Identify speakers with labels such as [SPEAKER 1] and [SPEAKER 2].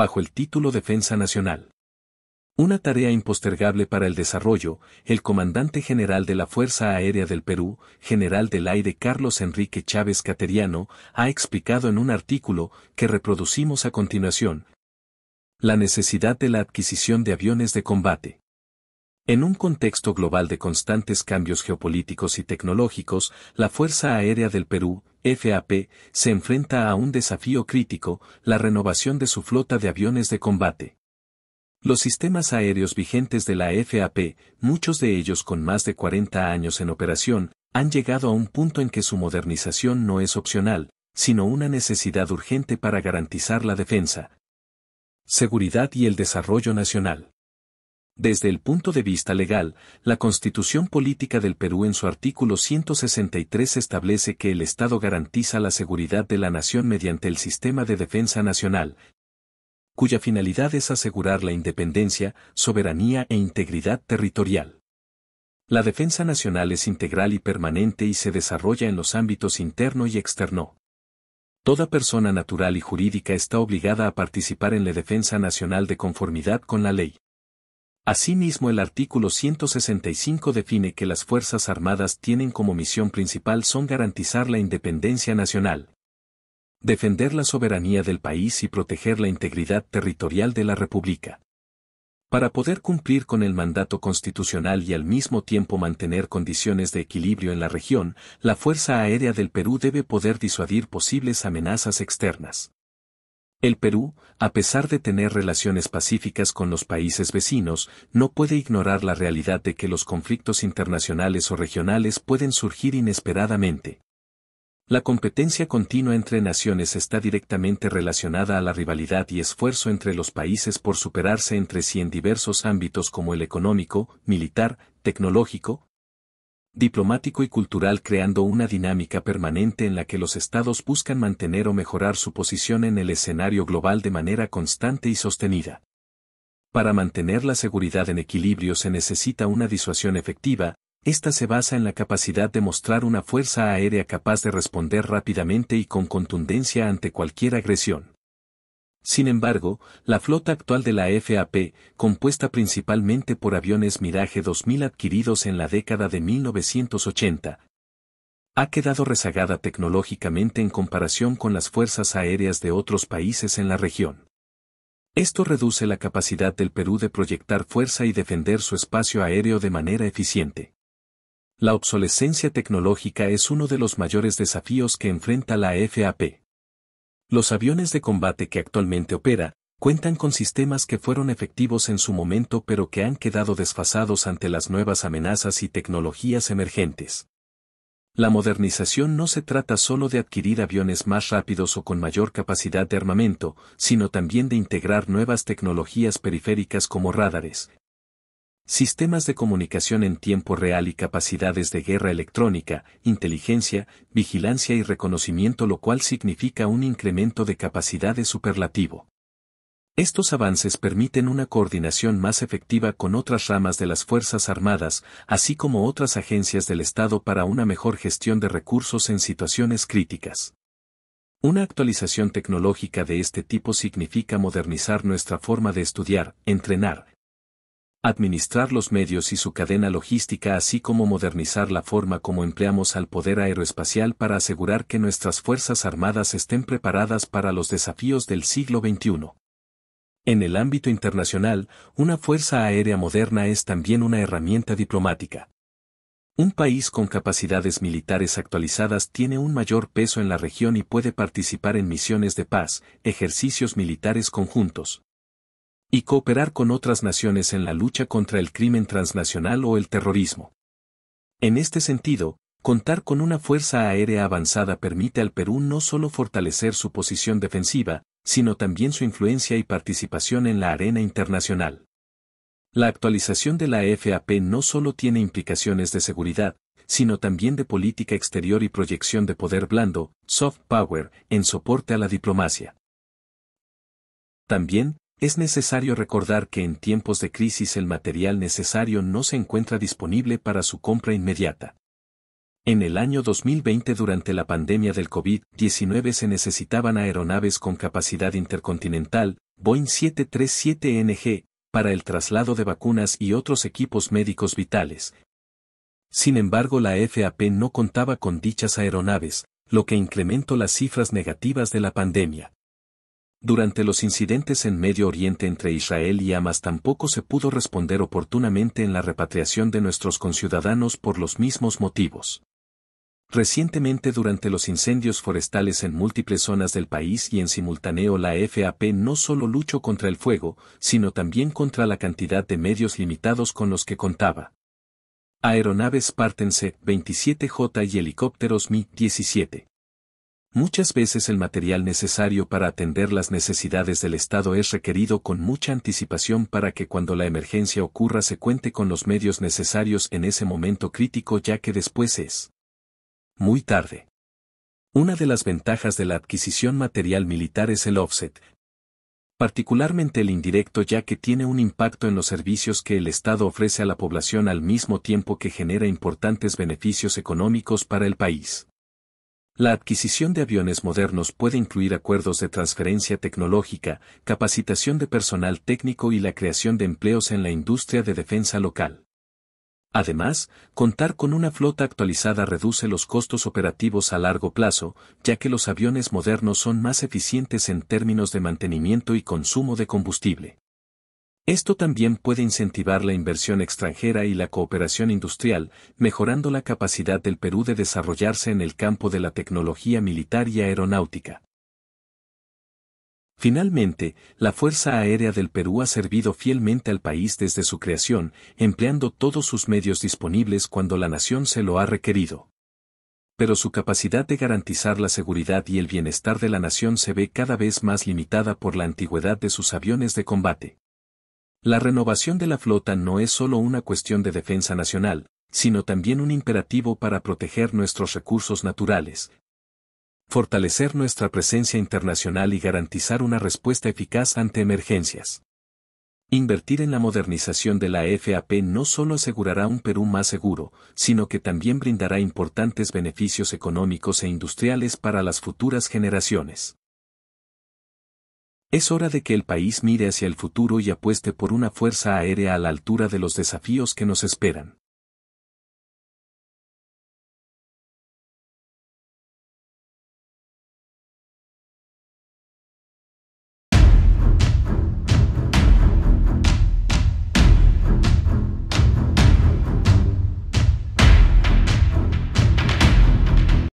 [SPEAKER 1] bajo el título Defensa Nacional. Una tarea impostergable para el desarrollo, el comandante general de la Fuerza Aérea del Perú, general del aire Carlos Enrique Chávez Cateriano, ha explicado en un artículo que reproducimos a continuación la necesidad de la adquisición de aviones de combate. En un contexto global de constantes cambios geopolíticos y tecnológicos, la Fuerza Aérea del Perú, FAP, se enfrenta a un desafío crítico, la renovación de su flota de aviones de combate. Los sistemas aéreos vigentes de la FAP, muchos de ellos con más de 40 años en operación, han llegado a un punto en que su modernización no es opcional, sino una necesidad urgente para garantizar la defensa, seguridad y el desarrollo nacional. Desde el punto de vista legal, la Constitución Política del Perú en su artículo 163 establece que el Estado garantiza la seguridad de la nación mediante el sistema de defensa nacional, cuya finalidad es asegurar la independencia, soberanía e integridad territorial. La defensa nacional es integral y permanente y se desarrolla en los ámbitos interno y externo. Toda persona natural y jurídica está obligada a participar en la defensa nacional de conformidad con la ley. Asimismo el artículo 165 define que las Fuerzas Armadas tienen como misión principal son garantizar la independencia nacional, defender la soberanía del país y proteger la integridad territorial de la República. Para poder cumplir con el mandato constitucional y al mismo tiempo mantener condiciones de equilibrio en la región, la Fuerza Aérea del Perú debe poder disuadir posibles amenazas externas. El Perú, a pesar de tener relaciones pacíficas con los países vecinos, no puede ignorar la realidad de que los conflictos internacionales o regionales pueden surgir inesperadamente. La competencia continua entre naciones está directamente relacionada a la rivalidad y esfuerzo entre los países por superarse entre sí en diversos ámbitos como el económico, militar, tecnológico, diplomático y cultural creando una dinámica permanente en la que los estados buscan mantener o mejorar su posición en el escenario global de manera constante y sostenida. Para mantener la seguridad en equilibrio se necesita una disuasión efectiva, esta se basa en la capacidad de mostrar una fuerza aérea capaz de responder rápidamente y con contundencia ante cualquier agresión. Sin embargo, la flota actual de la FAP, compuesta principalmente por aviones Mirage 2000 adquiridos en la década de 1980, ha quedado rezagada tecnológicamente en comparación con las fuerzas aéreas de otros países en la región. Esto reduce la capacidad del Perú de proyectar fuerza y defender su espacio aéreo de manera eficiente. La obsolescencia tecnológica es uno de los mayores desafíos que enfrenta la FAP. Los aviones de combate que actualmente opera, cuentan con sistemas que fueron efectivos en su momento pero que han quedado desfasados ante las nuevas amenazas y tecnologías emergentes. La modernización no se trata solo de adquirir aviones más rápidos o con mayor capacidad de armamento, sino también de integrar nuevas tecnologías periféricas como radares, sistemas de comunicación en tiempo real y capacidades de guerra electrónica, inteligencia, vigilancia y reconocimiento lo cual significa un incremento de capacidades superlativo. Estos avances permiten una coordinación más efectiva con otras ramas de las Fuerzas Armadas, así como otras agencias del Estado para una mejor gestión de recursos en situaciones críticas. Una actualización tecnológica de este tipo significa modernizar nuestra forma de estudiar, entrenar, administrar los medios y su cadena logística así como modernizar la forma como empleamos al poder aeroespacial para asegurar que nuestras Fuerzas Armadas estén preparadas para los desafíos del siglo XXI. En el ámbito internacional, una Fuerza Aérea moderna es también una herramienta diplomática. Un país con capacidades militares actualizadas tiene un mayor peso en la región y puede participar en misiones de paz, ejercicios militares conjuntos, y cooperar con otras naciones en la lucha contra el crimen transnacional o el terrorismo. En este sentido, contar con una fuerza aérea avanzada permite al Perú no solo fortalecer su posición defensiva, sino también su influencia y participación en la arena internacional. La actualización de la FAP no solo tiene implicaciones de seguridad, sino también de política exterior y proyección de poder blando, soft power, en soporte a la diplomacia. También, es necesario recordar que en tiempos de crisis el material necesario no se encuentra disponible para su compra inmediata. En el año 2020 durante la pandemia del COVID-19 se necesitaban aeronaves con capacidad intercontinental, Boeing 737NG, para el traslado de vacunas y otros equipos médicos vitales. Sin embargo, la FAP no contaba con dichas aeronaves, lo que incrementó las cifras negativas de la pandemia. Durante los incidentes en Medio Oriente entre Israel y Hamas tampoco se pudo responder oportunamente en la repatriación de nuestros conciudadanos por los mismos motivos. Recientemente durante los incendios forestales en múltiples zonas del país y en simultáneo la FAP no solo luchó contra el fuego, sino también contra la cantidad de medios limitados con los que contaba. Aeronaves Pártense 27 j y helicópteros Mi-17. Muchas veces el material necesario para atender las necesidades del Estado es requerido con mucha anticipación para que cuando la emergencia ocurra se cuente con los medios necesarios en ese momento crítico ya que después es muy tarde. Una de las ventajas de la adquisición material militar es el offset, particularmente el indirecto ya que tiene un impacto en los servicios que el Estado ofrece a la población al mismo tiempo que genera importantes beneficios económicos para el país. La adquisición de aviones modernos puede incluir acuerdos de transferencia tecnológica, capacitación de personal técnico y la creación de empleos en la industria de defensa local. Además, contar con una flota actualizada reduce los costos operativos a largo plazo, ya que los aviones modernos son más eficientes en términos de mantenimiento y consumo de combustible. Esto también puede incentivar la inversión extranjera y la cooperación industrial, mejorando la capacidad del Perú de desarrollarse en el campo de la tecnología militar y aeronáutica. Finalmente, la Fuerza Aérea del Perú ha servido fielmente al país desde su creación, empleando todos sus medios disponibles cuando la nación se lo ha requerido. Pero su capacidad de garantizar la seguridad y el bienestar de la nación se ve cada vez más limitada por la antigüedad de sus aviones de combate. La renovación de la flota no es solo una cuestión de defensa nacional, sino también un imperativo para proteger nuestros recursos naturales, fortalecer nuestra presencia internacional y garantizar una respuesta eficaz ante emergencias. Invertir en la modernización de la FAP no solo asegurará un Perú más seguro, sino que también brindará importantes beneficios económicos e industriales para las futuras generaciones. Es hora de que el país mire hacia el futuro y apueste por una fuerza aérea a la altura de los desafíos que nos esperan.